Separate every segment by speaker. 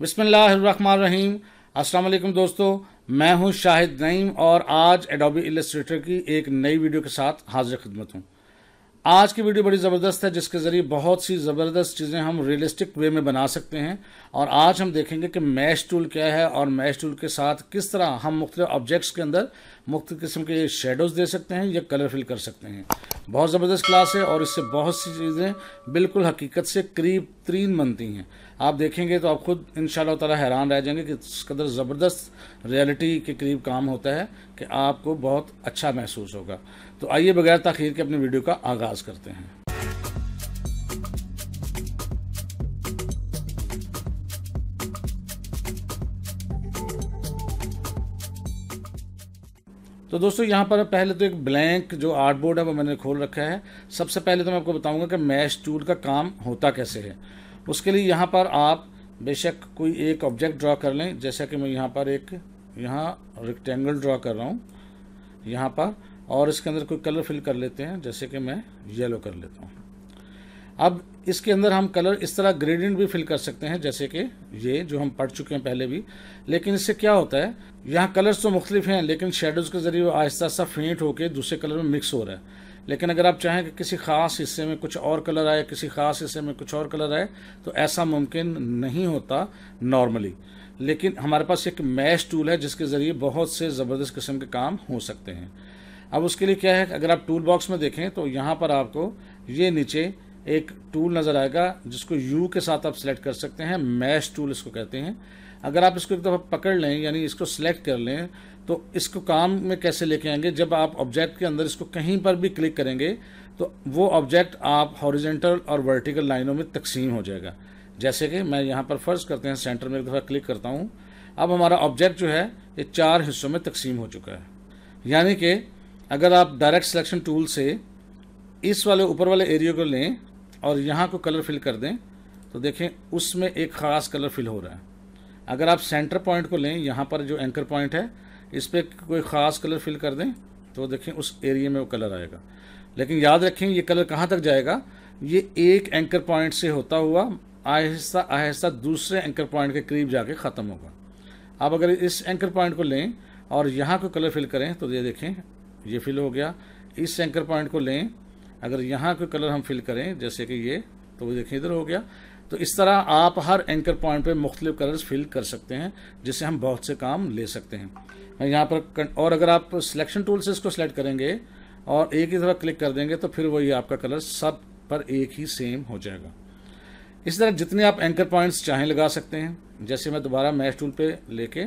Speaker 1: बिसमीम अस्सलाम दोस्तों मैं हूं शाहिद नईम और आज एडोबी इलस्ट्रेटर की एक नई वीडियो के साथ हाजिर खिदमत हूं आज की वीडियो बड़ी ज़बरदस्त है जिसके ज़रिए बहुत सी ज़बरदस्त चीज़ें हम रियलिस्टिक वे में बना सकते हैं और आज हम देखेंगे कि मैश टूल क्या है और मैश टूल के साथ किस तरह हम मुख्त ऑब्जेक्ट्स के अंदर मुख्त किस्म के शेडोज़ दे सकते हैं या कलर फिल कर सकते हैं बहुत ज़बरदस्त क्लास है और इससे बहुत सी चीज़ें बिल्कुल हकीकत से करीब तरीन बनती हैं आप देखेंगे तो आप खुद इन ताला हैरान रह जाएंगे कि इस कदर ज़बरदस्त रियलिटी के करीब काम होता है कि आपको बहुत अच्छा महसूस होगा तो आइए बगैर तखीर के अपने वीडियो का आगाज़ करते हैं तो दोस्तों यहाँ पर पहले तो एक ब्लैंक जो आर्ट बोर्ड है वो मैंने खोल रखा है सबसे पहले तो मैं आपको बताऊंगा कि मैश टूल का काम होता कैसे है उसके लिए यहाँ पर आप बेशक कोई एक ऑब्जेक्ट ड्रा कर लें जैसा कि मैं यहाँ पर एक यहाँ रेक्टेंगल ड्रा कर रहा हूँ यहाँ पर और इसके अंदर कोई कलर फिल कर लेते हैं जैसे कि मैं येलो कर लेता हूँ अब इसके अंदर हम कलर इस तरह ग्रेडियंट भी फिल कर सकते हैं जैसे कि ये जो हम पढ़ चुके हैं पहले भी लेकिन इससे क्या होता है यहाँ कलर्स तो मुख्तलिफ हैं लेकिन शेडोज़ के ज़रिए आहिस्ता आहिस्ता फेंट होकर दूसरे कलर में मिक्स हो रहा है लेकिन अगर आप चाहें कि किसी ख़ास हिस्से में कुछ और कलर आए किसी ख़ास हिस्से में कुछ और कलर आए तो ऐसा मुमकिन नहीं होता नॉर्मली लेकिन हमारे पास एक मैश टूल है जिसके ज़रिए बहुत से ज़बरदस्त किस्म के काम हो सकते हैं अब उसके लिए क्या है अगर आप टूल बॉक्स में देखें तो यहाँ पर आपको ये नीचे एक टूल नज़र आएगा जिसको यू के साथ आप सेलेक्ट कर सकते हैं मैश टूल इसको कहते हैं अगर आप इसको एक दफ़ा पकड़ लें यानी इसको सेलेक्ट कर लें तो इसको काम में कैसे लेके आएंगे जब आप ऑब्जेक्ट के अंदर इसको कहीं पर भी क्लिक करेंगे तो वो ऑब्जेक्ट आप हॉरिजेंटल और वर्टिकल लाइनों में तकसीम हो जाएगा जैसे कि मैं यहाँ पर फर्ज करते हैं सेंटर में एक दफ़ा क्लिक करता हूँ अब हमारा ऑब्जेक्ट जो है ये चार हिस्सों में तकसीम हो चुका है यानी कि अगर आप डायरेक्ट सिलेक्शन टूल से इस वाले ऊपर वाले एरिया को लें और यहाँ को कलर फिल कर दें तो देखें उसमें एक ख़ास कलर फिल हो रहा है अगर आप सेंटर पॉइंट को लें यहाँ पर जो एंकर पॉइंट है इस पर कोई ख़ास कलर फिल कर दें तो देखें उस एरिया में वो कलर आएगा लेकिन याद रखें ये कलर कहाँ तक जाएगा ये एक एंकर पॉइंट से होता हुआ आहिस्ता आहिस्ता दूसरे एंकर पॉइंट के करीब जाके ख़त्म होगा आप अगर इस एंकर पॉइंट को लें और यहाँ को कलर फिल करें तो ये देखें ये फिल हो गया इस एंकर पॉइंट को लें अगर यहाँ को कलर हम फिल करें जैसे कि ये तो वो देखें इधर हो गया तो इस तरह आप हर एंकर पॉइंट पे मुख्तलिफ कलर्स फिल कर सकते हैं जिससे हम बहुत से काम ले सकते हैं यहाँ पर और अगर आप सिलेक्शन टूल से इसको सेलेक्ट करेंगे और एक ही दफ़ा क्लिक कर देंगे तो फिर वही आपका कलर सब पर एक ही सेम हो जाएगा इस तरह जितने आप एंकर पॉइंट्स चाहें लगा सकते हैं जैसे मैं दोबारा मैच टूल पे लेके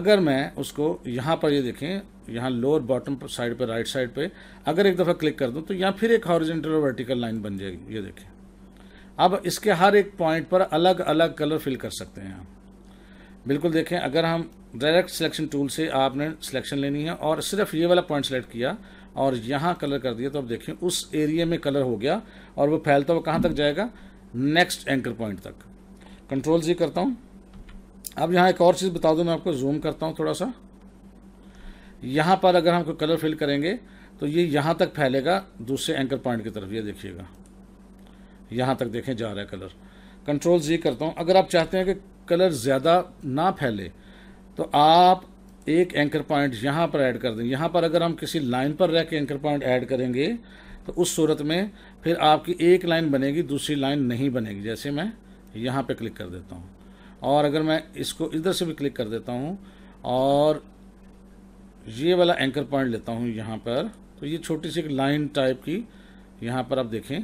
Speaker 1: अगर मैं उसको यहाँ पर ये यह देखें यहाँ लोअर बॉटम साइड पर राइट साइड पे अगर एक दफ़ा क्लिक कर दूँ तो यहाँ फिर एक हॉरिजेंटल और वर्टिकल लाइन बन जाएगी ये देखें अब इसके हर एक पॉइंट पर अलग अलग कलर फिल कर सकते हैं बिल्कुल देखें अगर हम डायरेक्ट सिलेक्शन टूल से आपने सिलेक्शन लेनी है और सिर्फ ये वाला पॉइंट सेलेक्ट किया और यहाँ कलर कर दिया तो अब देखें उस एरिया में कलर हो गया और वो फैलता हुआ कहाँ तक जाएगा नेक्स्ट एंकर पॉइंट तक कंट्रोल जी करता हूँ अब यहाँ एक और चीज़ बता दूँ मैं आपको जूम करता हूँ थोड़ा सा यहाँ पर अगर हम कोई कलर फिल करेंगे तो ये यहाँ तक फैलेगा दूसरे एंकर पॉइंट की तरफ ये देखिएगा यहाँ तक देखें जा रहा है कलर कंट्रोल जी करता हूँ अगर आप चाहते हैं कि कलर ज़्यादा ना फैले तो आप एक एंकर पॉइंट यहाँ पर ऐड कर दें यहाँ पर अगर हम किसी लाइन पर रह के एंकर पॉइंट ऐड करेंगे तो उस सूरत में फिर आपकी एक लाइन बनेगी दूसरी लाइन नहीं बनेगी जैसे मैं यहाँ पर क्लिक कर देता हूँ और अगर मैं इसको इधर से भी क्लिक कर देता हूँ और ये वाला एंकर पॉइंट लेता हूँ यहाँ पर तो ये छोटी सी एक लाइन टाइप की यहाँ पर आप देखें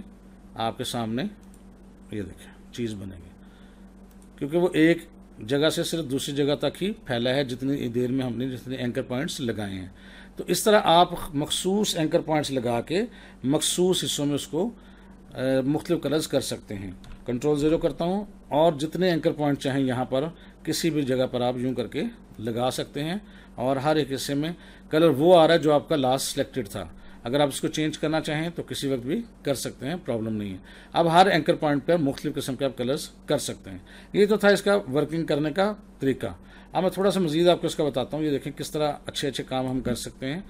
Speaker 1: आपके सामने ये देखें चीज़ बनेगी क्योंकि वो एक जगह से सिर्फ दूसरी जगह तक ही फैला है जितनी देर में हमने जितने एंकर पॉइंट्स लगाए हैं तो इस तरह आप मखसूस एंकर पॉइंट्स लगा के मखसूस हिस्सों में उसको मुख्तु कलर्स कर सकते हैं कंट्रोल ज़ीरो करता हूँ और जितने एंकर पॉइंट चाहें यहाँ पर किसी भी जगह पर आप यूं करके लगा सकते हैं और हर एक हिस्से में कलर वो आ रहा है जो आपका लास्ट सेलेक्टेड था अगर आप इसको चेंज करना चाहें तो किसी वक्त भी कर सकते हैं प्रॉब्लम नहीं है अब हर एंकर पॉइंट पर मुख्तु किस्म के आप कलर्स कर सकते हैं ये तो था इसका वर्किंग करने का तरीका अब मैं थोड़ा सा मजीद आपको इसका बताता हूँ ये देखें किस तरह अच्छे अच्छे काम हम कर सकते हैं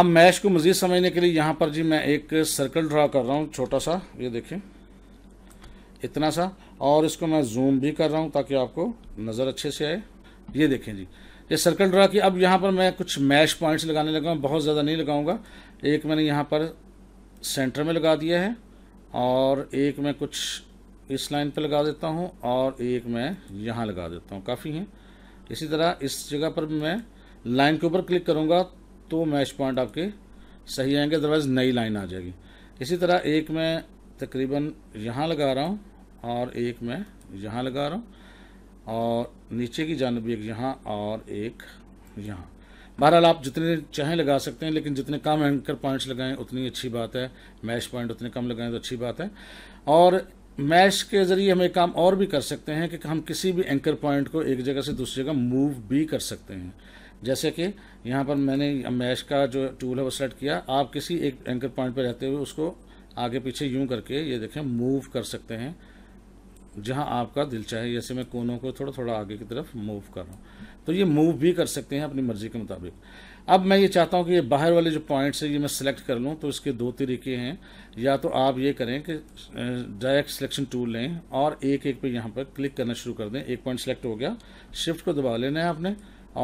Speaker 1: अब मैश को मजीद समझने के लिए यहाँ पर जी मैं एक सर्कल ड्रा कर रहा हूँ छोटा सा ये देखें इतना सा और इसको मैं जूम भी कर रहा हूँ ताकि आपको नज़र अच्छे से आए ये देखें जी ये सर्कल ड्रा की अब यहाँ पर मैं कुछ मैश पॉइंट्स लगाने लगा बहुत ज़्यादा नहीं लगाऊंगा एक मैंने यहाँ पर सेंटर में लगा दिया है और एक मैं कुछ इस लाइन पर लगा देता हूँ और एक मैं यहाँ लगा देता हूँ काफ़ी हैं इसी तरह इस जगह पर मैं लाइन के ऊपर क्लिक करूँगा तो मैच पॉइंट आपके सही आएंगे अदरवाइज़ नई लाइन आ जाएगी इसी तरह एक मैं तकरीबन यहाँ लगा रहा हूँ और एक मैं यहाँ लगा रहा हूँ और नीचे की जानब एक यहाँ और एक यहाँ बहरहाल आप जितने चाहें लगा सकते हैं लेकिन जितने कम एंकर पॉइंट्स लगाएं उतनी अच्छी बात है मैश पॉइंट उतने कम लगाएं तो अच्छी बात है और मैश के ज़रिए हम एक काम और भी कर सकते हैं कि हम किसी भी एंकर पॉइंट को एक जगह से दूसरी जगह मूव भी कर सकते हैं जैसे कि यहाँ पर मैंने मैश का जो टूल है वो सेलेक्ट किया आप किसी एक एंकर पॉइंट पर रहते हुए उसको आगे पीछे यूं करके ये देखें मूव कर सकते हैं जहाँ आपका दिल चाहे जैसे मैं कोनों को थोड़ा थोड़ा आगे की तरफ मूव कर रहा हूँ तो ये मूव भी कर सकते हैं अपनी मर्जी के मुताबिक अब मैं ये चाहता हूँ कि ये बाहर वाले जो पॉइंट्स हैं ये मैं सिलेक्ट कर लूँ तो इसके दो तरीके हैं या तो आप ये करें कि डायरेक्ट सिलेक्शन टूल लें और एक एक पे यहाँ पर क्लिक करना शुरू कर दें एक पॉइंट सेलेक्ट हो गया शिफ्ट को दबा लेना है आपने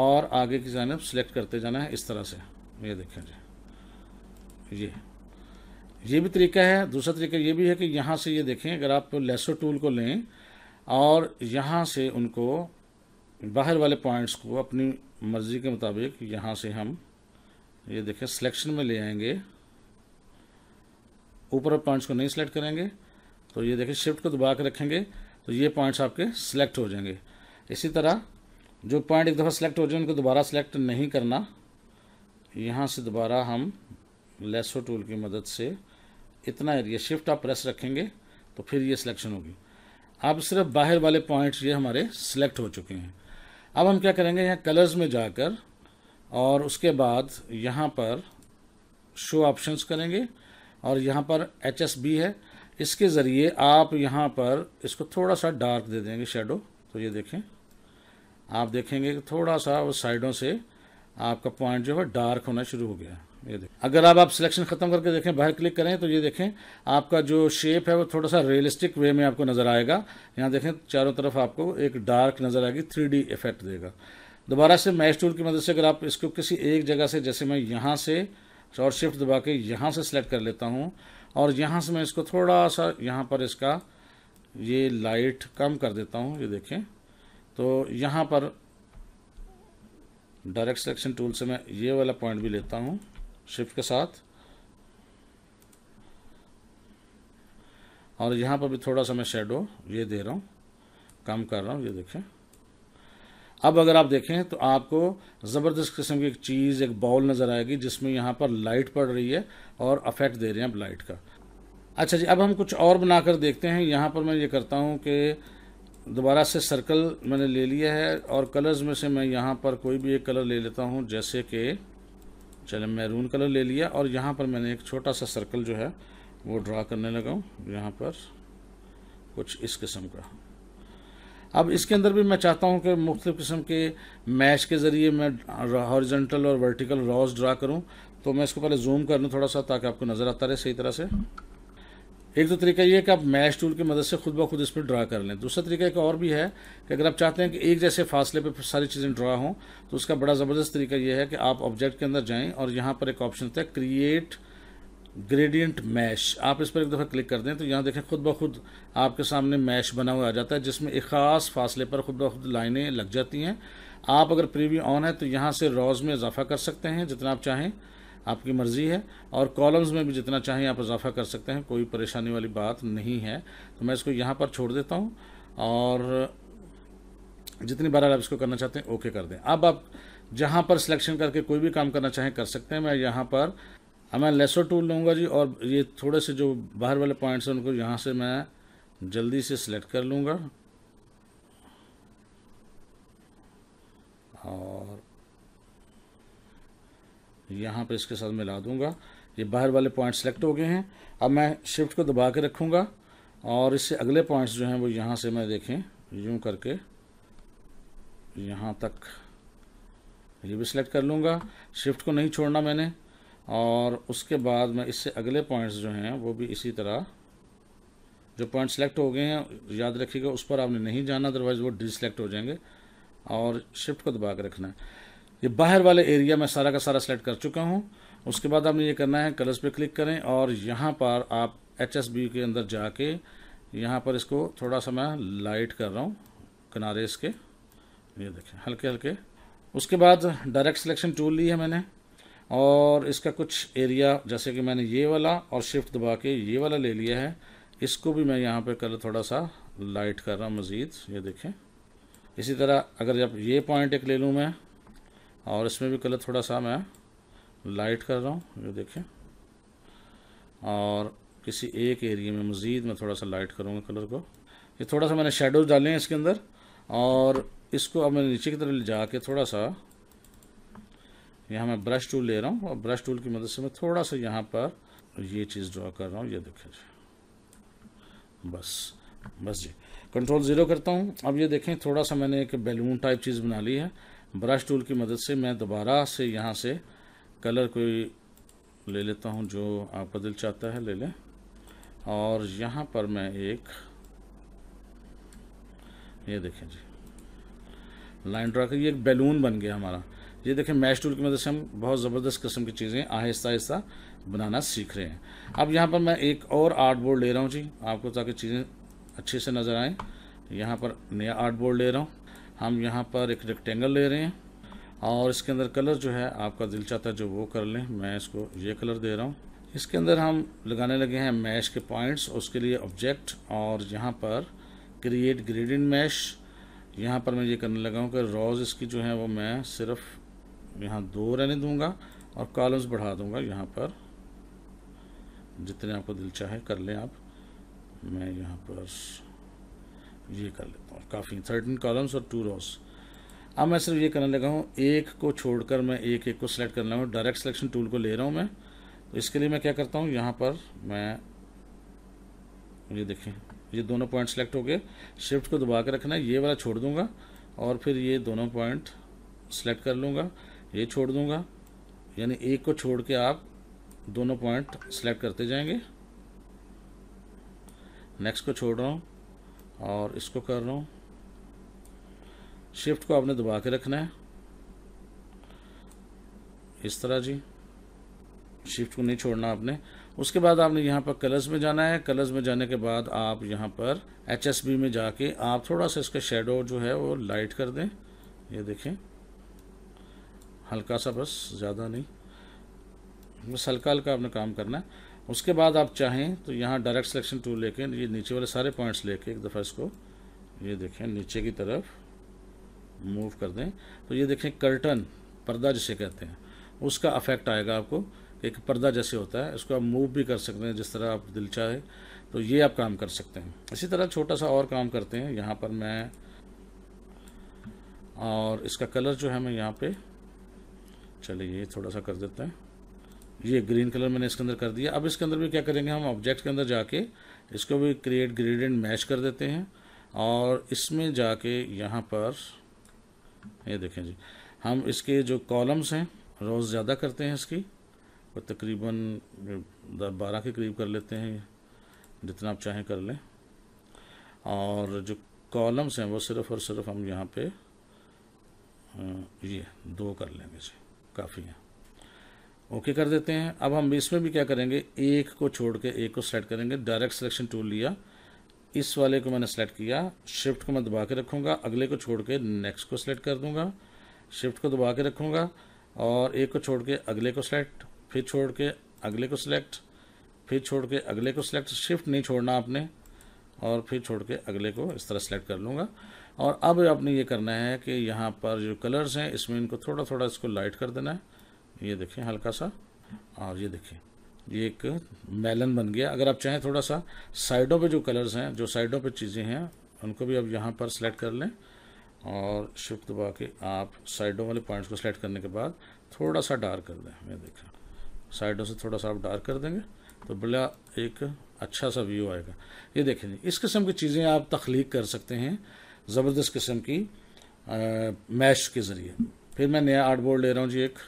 Speaker 1: और आगे की जानब सेलेक्ट करते जाना है इस तरह से ये देखें जी ये ये भी तरीका है दूसरा तरीका ये भी है कि यहाँ से ये देखें अगर आप लेसो टूल को लें और यहाँ से उनको बाहर वाले पॉइंट्स को अपनी मर्ज़ी के मुताबिक यहाँ से हम ये देखें सिलेक्शन में ले आएंगे ऊपर पॉइंट्स को नहीं सिलेक्ट करेंगे तो ये देखें शिफ्ट को दबा के रखेंगे तो ये पॉइंट्स आपके सिलेक्ट हो जाएंगे इसी तरह जो पॉइंट एक दफ़ा सिलेक्ट हो जाए उनको दोबारा सिलेक्ट नहीं करना यहाँ से दोबारा हम लेसो टूल की मदद से इतना एरिया शिफ्ट आप प्रेस रखेंगे तो फिर ये सिलेक्शन होगी अब सिर्फ बाहर वाले पॉइंट्स ये हमारे सिलेक्ट हो चुके हैं अब हम क्या करेंगे यहाँ कलर्स में जाकर और उसके बाद यहाँ पर शो ऑप्शंस करेंगे और यहाँ पर एच है इसके ज़रिए आप यहाँ पर इसको थोड़ा सा डार्क दे देंगे शेडो तो ये देखें आप देखेंगे कि थोड़ा सा वो साइडों से आपका पॉइंट जो है डार्क होना शुरू हो गया है ये देखें अगर आप आप सिलेक्शन खत्म करके देखें बाहर क्लिक करें तो ये देखें आपका जो शेप है वो थोड़ा सा रियलिस्टिक वे में आपको नज़र आएगा यहाँ देखें चारों तरफ आपको एक डार्क नज़र आएगी थ्री इफेक्ट देगा दोबारा से मैच टूल की मदद से अगर आप इसको किसी एक जगह से जैसे मैं यहाँ से और शिफ्ट दबा के यहाँ से सिलेक्ट कर लेता हूँ और यहाँ से मैं इसको थोड़ा सा यहाँ पर इसका ये लाइट कम कर देता हूँ ये देखें तो यहाँ पर डायरेक्ट सिलेक्शन टूल से मैं ये वाला पॉइंट भी लेता हूँ शिफ्ट के साथ और यहाँ पर भी थोड़ा सा मैं शेडो ये दे रहा हूँ काम कर रहा हूँ ये देखें अब अगर आप देखें तो आपको ज़बरदस्त किस्म की एक चीज़ एक बॉल नज़र आएगी जिसमें यहाँ पर लाइट पड़ रही है और अफेक्ट दे रहे हैं आप लाइट का अच्छा जी अब हम कुछ और बनाकर देखते हैं यहाँ पर मैं ये करता हूँ कि दोबारा से सर्कल मैंने ले लिया है और कलर्स में से मैं यहाँ पर कोई भी एक कलर ले लेता हूँ जैसे कि चले मैरून कलर ले लिया और यहाँ पर मैंने एक छोटा सा सर्कल जो है वो ड्रा करने लगा हूँ यहाँ पर कुछ इस किस्म का अब इसके अंदर भी मैं चाहता हूँ कि मुख्तु किस्म के मैश के ज़रिए मैं हॉरिजेंटल और वर्टिकल रॉस ड्रा करूँ तो मैं इसको पहले जूम कर लूँ थोड़ा सा ताकि आपको नज़र आता रहे सही तरह से एक तो तरीका ये है कि आप मैश टूल की मदद से खुद ब खुद इस पर ड्रा कर लें दूसरा तरीका एक और भी है कि अगर आप चाहते हैं कि एक जैसे फासले पे सारी चीज़ें ड्रा हों तो उसका बड़ा ज़बरदस्त तरीका ये है कि आप ऑब्जेक्ट के अंदर जाएं और यहाँ पर एक ऑप्शन होता है क्रिएट ग्रेडियंट मैश आप इस पर एक दफ़ा क्लिक कर दें तो यहाँ देखें खुद ब खुद आपके सामने मैश बना हुआ आ जाता है जिसमें एक ख़ास फासले पर खुद ब खुद लाइनें लग जाती हैं आप अगर प्रीव्यू ऑन है तो यहाँ से रॉज में इजाफा कर सकते हैं जितना आप चाहें आपकी मर्ज़ी है और कॉलम्स में भी जितना चाहें आप इजाफा कर सकते हैं कोई परेशानी वाली बात नहीं है तो मैं इसको यहाँ पर छोड़ देता हूँ और जितनी बार आप इसको करना चाहते हैं ओके कर दें अब आप जहाँ पर सिलेक्शन करके कोई भी काम करना चाहें कर सकते हैं मैं यहाँ पर मैं लेसो टूल लूँगा जी और ये थोड़े से जो बाहर वाले पॉइंट्स हैं उनको यहाँ से मैं जल्दी से सिलेक्ट कर लूँगा और यहाँ पर इसके साथ मिला दूँगा ये बाहर वाले पॉइंट सेलेक्ट हो गए हैं अब मैं शिफ्ट को दबा के रखूँगा और इससे अगले पॉइंट्स जो हैं वो यहाँ से मैं देखें यूँ करके यहाँ तक ये भी सिलेक्ट कर लूँगा शिफ्ट को नहीं छोड़ना मैंने और उसके बाद मैं इससे अगले पॉइंट्स जो हैं वो भी इसी तरह जो पॉइंट सेलेक्ट हो गए हैं याद रखिएगा उस पर आपने नहीं जाना अदरवाइज़ वो डिसलेक्ट हो जाएंगे और शिफ्ट को दबा के रखना है ये बाहर वाले एरिया में सारा का सारा सेलेक्ट कर चुका हूँ उसके बाद आपने ये करना है कलर्स पे क्लिक करें और यहाँ पर आप एच के अंदर जाके यहाँ पर इसको थोड़ा सा मैं लाइट कर रहा हूँ किनारे इसके ये देखें हल्के हल्के उसके बाद डायरेक्ट सिलेक्शन टूल ली है मैंने और इसका कुछ एरिया जैसे कि मैंने ये वाला और शिफ्ट दबा के ये वाला ले लिया है इसको भी मैं यहाँ पर कलर थोड़ा सा लाइट कर रहा हूँ मज़ीद ये देखें इसी तरह अगर जब ये पॉइंट एक ले लूँ मैं और इसमें भी कलर थोड़ा सा मैं लाइट कर रहा हूँ ये देखें और किसी एक एरिया में मज़ीद मैं थोड़ा सा लाइट करूँगा कलर को ये थोड़ा सा मैंने शेडोज डाले हैं इसके अंदर और इसको अब मैं नीचे की तरफ ले जा के थोड़ा सा यहाँ मैं ब्रश टूल ले रहा हूँ और ब्रश टूल की मदद से मैं थोड़ा सा यहाँ पर ये चीज़ ड्रा कर रहा हूँ ये देखें जी बस बस जी कंट्रोल ज़ीरो करता हूँ अब ये देखें थोड़ा सा मैंने एक बैलून टाइप चीज़ बना ली है ब्रश टूल की मदद से मैं दोबारा से यहाँ से कलर कोई ले लेता हूँ जो आपका दिल चाहता है ले लें और यहाँ पर मैं एक ये देखें जी लाइन ड्रा कर ये एक बैलून बन गया हमारा ये देखें मैश टूल की मदद से हम बहुत ज़बरदस्त किस्म की चीज़ें आहिस्ता आहिस्ता बनाना सीख रहे हैं अब यहाँ पर मैं एक और आर्ट बोर्ड ले रहा हूँ जी आपको ताकि चीज़ें अच्छे से नज़र आएँ यहाँ पर नया आर्ट बोर्ड ले रहा हूँ हम यहाँ पर एक रेक्टेंगल ले रहे हैं और इसके अंदर कलर जो है आपका दिल चाहता है जो वो कर लें मैं इसको ये कलर दे रहा हूँ इसके अंदर हम लगाने लगे हैं मैश के पॉइंट्स उसके लिए ऑब्जेक्ट और यहाँ पर क्रिएट ग्रेडिंग मैश यहाँ पर मैं ये करने लगा हूँ कि रोज़ इसकी जो है वो मैं सिर्फ यहाँ दो रहने दूँगा और कॉलम्स बढ़ा दूँगा यहाँ पर जितने आपको दिल चाहे कर लें आप मैं यहाँ पर ये कर लें काफ़ी थर्टीन कॉलम्स और टू रोज अब मैं सिर्फ ये करने लगा हूँ एक को छोड़कर मैं एक एक को सिलेक्ट करने लगा हूँ डायरेक्ट सिलेक्शन टूल को ले रहा हूँ मैं तो इसके लिए मैं क्या करता हूँ यहाँ पर मैं ये देखें ये दोनों पॉइंट सेलेक्ट हो गए शिफ्ट को दबा के रखना है ये वाला छोड़ दूंगा और फिर ये दोनों पॉइंट सेलेक्ट कर लूँगा ये छोड़ दूंगा यानी एक को छोड़ के आप दोनों पॉइंट सेलेक्ट करते जाएंगे नेक्स्ट को छोड़ रहा हूँ और इसको कर रहा हूँ शिफ्ट को आपने दबा के रखना है इस तरह जी शिफ्ट को नहीं छोड़ना आपने उसके बाद आपने यहाँ पर कलर्स में जाना है कलर्स में जाने के बाद आप यहाँ पर एच एस बी में जाके आप थोड़ा सा इसका शेडो जो है वो लाइट कर दें ये देखें हल्का सा बस ज़्यादा नहीं बस हल्का हल्का आपने काम करना है उसके बाद आप चाहें तो यहाँ डायरेक्ट सिलेक्शन टूल लेके ये नीचे वाले सारे पॉइंट्स लेके एक दफ़ा इसको ये देखें नीचे की तरफ मूव कर दें तो ये देखें कर्टन पर्दा जिसे कहते हैं उसका अफेक्ट आएगा आपको एक पर्दा जैसे होता है इसको आप मूव भी कर सकते हैं जिस तरह आप दिल चाहे तो ये आप काम कर सकते हैं इसी तरह छोटा सा और काम करते हैं यहाँ पर मैं और इसका कलर जो है मैं यहाँ पे चलिए ये थोड़ा सा कर देते हैं ये ग्रीन कलर मैंने इसके अंदर कर दिया अब इसके अंदर भी क्या करेंगे हम ऑब्जेक्ट के अंदर जाके इसको भी क्रिएट ग्रेडियंट मैश कर देते हैं और इसमें जाके यहाँ पर ये देखें जी हम इसके जो कॉलम्स हैं रोज़ ज़्यादा करते हैं इसकी और तकरीबन दस बारह के करीब कर लेते हैं जितना आप चाहें कर लें और जो कॉलम्स हैं वो सिर्फ़ और सिर्फ हम यहाँ पे ये दो कर लेंगे जी काफ़ी हैं ओके कर देते हैं अब हम इसमें भी क्या करेंगे एक को छोड़ के एक को सेलेक्ट करेंगे डायरेक्ट सिलेक्शन टूल लिया इस वाले को मैंने सेलेक्ट किया शिफ्ट को मैं दबा के रखूँगा अगले को छोड़ के नेक्स्ट को सिलेक्ट कर दूँगा शिफ्ट को दबा के रखूँगा और एक को छोड़ के अगले को सेलेक्ट फिर छोड़ के अगले को सिलेक्ट फिर छोड़ के अगले को सिलेक्ट शिफ्ट नहीं छोड़ना आपने और फिर छोड़ के अगले को इस तरह सेलेक्ट कर लूँगा और अब आपने ये करना है कि यहाँ पर जो कलर्स हैं इसमें इनको थोड़ा थोड़ा इसको लाइट कर देना है ये देखें हल्का सा और ये देखें ये एक मेलन बन गया अगर आप चाहें थोड़ा सा साइडों पे जो कलर्स हैं जो साइडों पे चीज़ें हैं उनको भी आप यहाँ पर सेलेक्ट कर लें और शिफ्ट दबा के आप साइडों वाले पॉइंट्स को सेलेक्ट करने के बाद थोड़ा सा डार्क कर दें ये देखें साइडों से थोड़ा सा आप डार्क कर देंगे तो बड़ा एक अच्छा सा व्यू आएगा ये देखें जी इस किस्म की चीज़ें आप तख्लीक कर सकते हैं ज़बरदस्त किस्म की मैश के ज़रिए फिर मैं नया आर्ट बोर्ड ले रहा हूँ जी एक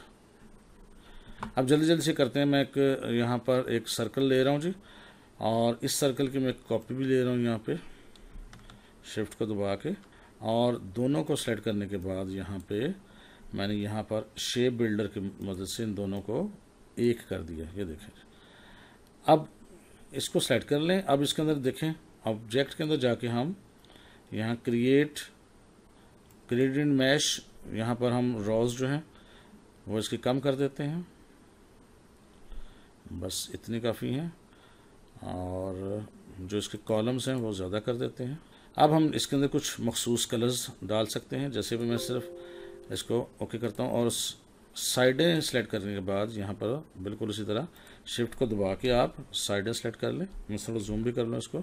Speaker 1: अब जल्दी जल्दी से करते हैं मैं एक यहाँ पर एक सर्कल ले रहा हूँ जी और इस सर्कल की मैं कॉपी भी ले रहा हूँ यहाँ पे शिफ्ट को दबा के और दोनों को सेलेक्ट करने के बाद यहाँ पे मैंने यहाँ पर शेप बिल्डर की मदद से इन दोनों को एक कर दिया ये देखें अब इसको सेलेक्ट कर लें अब इसके अंदर देखें ऑब्जेक्ट के अंदर जाके हम यहाँ क्रिएट क्रिएट इन मैश यहाँ पर हम रॉज जो हैं वो इसके कम कर देते हैं बस इतनी काफ़ी हैं और जो इसके कॉलम्स हैं वो ज़्यादा कर देते हैं अब हम इसके अंदर कुछ मखसूस कलर्स डाल सकते हैं जैसे भी मैं सिर्फ इसको ओके करता हूँ और साइडें सेलेक्ट करने के बाद यहाँ पर बिल्कुल उसी तरह शिफ्ट को दबा के आप साइडें सेलेक्ट कर लें मैं थोड़ा जूम भी कर लूँ इसको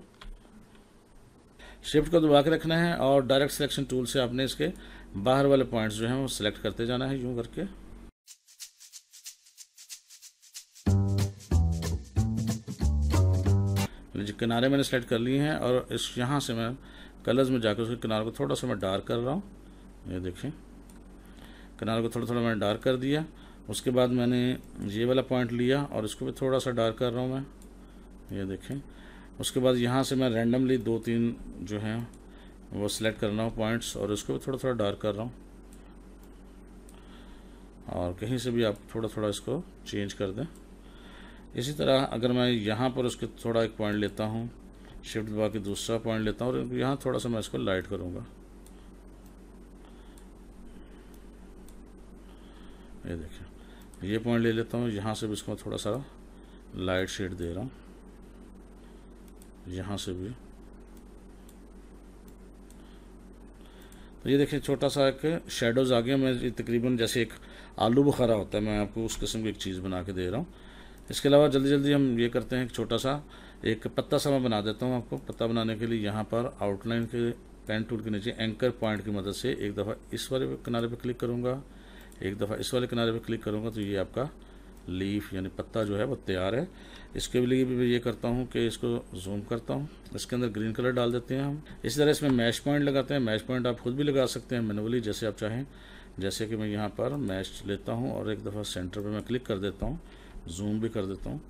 Speaker 1: शिफ्ट को दबा के रखना है और डायरेक्ट सिलेक्शन टूल से आपने इसके बाहर वाले पॉइंट्स जो हैं वो सिलेक्ट करते जाना है यूँ करके किनारे मैंने सेलेक्ट कर लिए हैं और इस यहाँ से मैं कलर्स में जाकर उसके किनारे को थोड़ा सा मैं डार्क कर रहा हूँ ये देखें किनारे को थोड़ा थोड़ा मैंने डार्क कर दिया उसके बाद मैंने ये वाला पॉइंट लिया और इसको भी थोड़ा सा डार्क कर रहा हूँ मैं ये देखें उसके बाद यहाँ से मैं रैंडमली दो तीन जो हैं वो सिलेक्ट कर रहा हूँ पॉइंट्स और उसको भी थोड़ा थोड़ा डार्क कर रहा हूँ और कहीं से भी आप थोड़ा थोड़ा इसको चेंज कर दें इसी तरह अगर मैं यहाँ पर उसके थोड़ा एक पॉइंट लेता हूँ शिफ्ट दबा के दूसरा पॉइंट लेता हूँ और यहाँ थोड़ा सा मैं इसको लाइट करूँगा ये देखिए ये पॉइंट ले लेता हूँ यहाँ से भी इसको थोड़ा सा लाइट शेड दे रहा हूँ यहाँ से भी तो ये देखिए छोटा सा एक शेडोज़ आ गया मैं तकरीबन जैसे एक आलू बुखारा होता है मैं आपको उस किस्म की एक चीज़ बना के दे रहा हूँ इसके अलावा जल्दी जल्दी हम ये करते हैं एक छोटा सा एक पत्ता सा मैं बना देता हूँ आपको पत्ता बनाने के लिए यहाँ पर आउटलाइन के पेन टूल के नीचे एंकर पॉइंट की मदद से एक दफ़ा इस वाले किनारे पर क्लिक करूँगा एक दफ़ा इस वाले किनारे पर क्लिक करूँगा तो ये आपका लीफ यानी पत्ता जो है वो तैयार है इसके लिए भी मैं ये करता हूँ कि इसको जूम करता हूँ इसके अंदर ग्रीन कलर डाल देते हैं हम इस तरह इसमें मैश पॉइंट लगाते हैं मैश पॉइंट आप खुद भी लगा सकते हैं मैनुअली जैसे आप चाहें जैसे कि मैं यहाँ पर मैश लेता हूँ और एक दफ़ा सेंटर पर मैं क्लिक कर देता हूँ जूम भी कर देता हूँ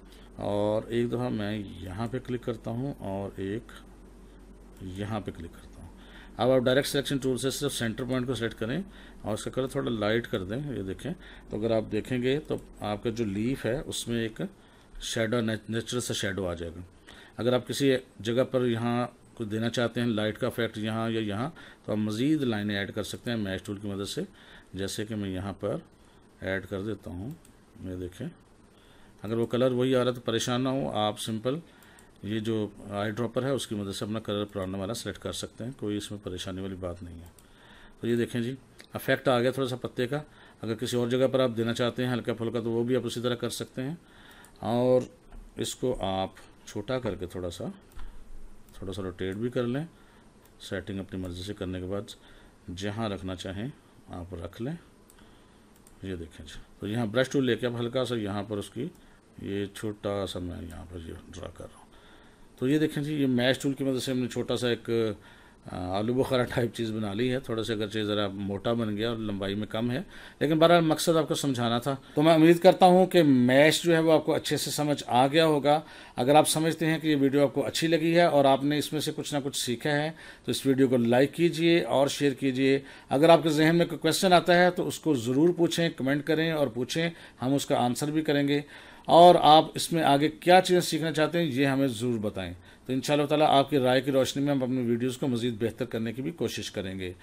Speaker 1: और एक दफ़ा मैं यहाँ पे क्लिक करता हूँ और एक यहाँ पे क्लिक करता हूँ अब आप डायरेक्ट सिलेक्शन टूल से सिर्फ सेंटर पॉइंट को सेलेक्ट करें और उसका कलर थोड़ा लाइट कर दें ये देखें तो अगर आप देखेंगे तो आपका जो लीफ है उसमें एक शेडो नेचुरल सा शेडो आ जाएगा अगर आप किसी जगह पर यहाँ कुछ देना चाहते हैं लाइट का इफेक्ट यहाँ या यहाँ तो आप मज़ीद लाइनें ऐड कर सकते हैं मैच टूल की मदद से जैसे कि मैं यहाँ पर ऐड कर देता हूँ ये देखें अगर वो कलर वही आ रहा तो परेशान ना हो आप सिंपल ये जो आई ड्रॉपर है उसकी मदद से अपना कलर पुराना वाला सेलेक्ट कर सकते हैं कोई इसमें परेशानी वाली बात नहीं है तो ये देखें जी अफेक्ट आ गया थोड़ा सा पत्ते का अगर किसी और जगह पर आप देना चाहते हैं हल्का फुल्का तो वो भी आप उसी तरह कर सकते हैं और इसको आप छोटा करके थोड़ा सा थोड़ा सा रोटेट भी कर लें सेटिंग अपनी मर्ज़ी से करने के बाद जहाँ रखना चाहें आप रख लें ये देखें जी तो यहाँ ब्रश टूल लेके आप हल्का सा यहाँ पर उसकी ये छोटा सा मैं यहाँ पर ये ड्रा कर रहा हूँ तो ये देखें जी ये मैश टूल की मदद से हमने छोटा सा एक आलू बुखारा टाइप चीज़ बना ली है थोड़ा सा अगर अगरचे ज़रा मोटा बन गया और लंबाई में कम है लेकिन बहरहाल मकसद आपको समझाना था तो मैं उम्मीद करता हूँ कि मैश जो है वो आपको अच्छे से समझ आ गया होगा अगर आप समझते हैं कि ये वीडियो आपको अच्छी लगी है और आपने इसमें से कुछ ना कुछ सीखा है तो इस वीडियो को लाइक कीजिए और शेयर कीजिए अगर आपके जहन में कोई क्वेश्चन आता है तो उसको ज़रूर पूछें कमेंट करें और पूछें हम उसका आंसर भी करेंगे और आप इसमें आगे क्या चीज़ें सीखना चाहते हैं ये हमें ज़रूर बताएं तो इन ताला आपकी राय की रोशनी में हम अपने वीडियोज़ को मज़ीद बेहतर करने की भी कोशिश करेंगे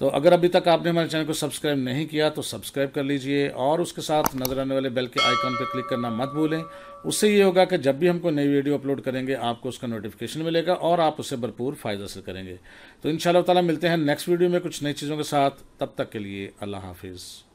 Speaker 1: तो अगर अभी तक आपने हमारे चैनल को सब्सक्राइब नहीं किया तो सब्सक्राइब कर लीजिए और उसके साथ नज़र आने वाले बेल के आइकॉन पर क्लिक करना मत भूलें उससे ये होगा कि जब भी हमको नई वीडियो अपलोड करेंगे आपको उसका नोटिफिकेशन मिलेगा और आप उससे भरपूर फ़ायदा हासिल करेंगे तो इन ताला मिलते हैं नेक्स्ट वीडियो में कुछ नई चीज़ों के साथ तब तक के लिए अल्लाह हाफिज़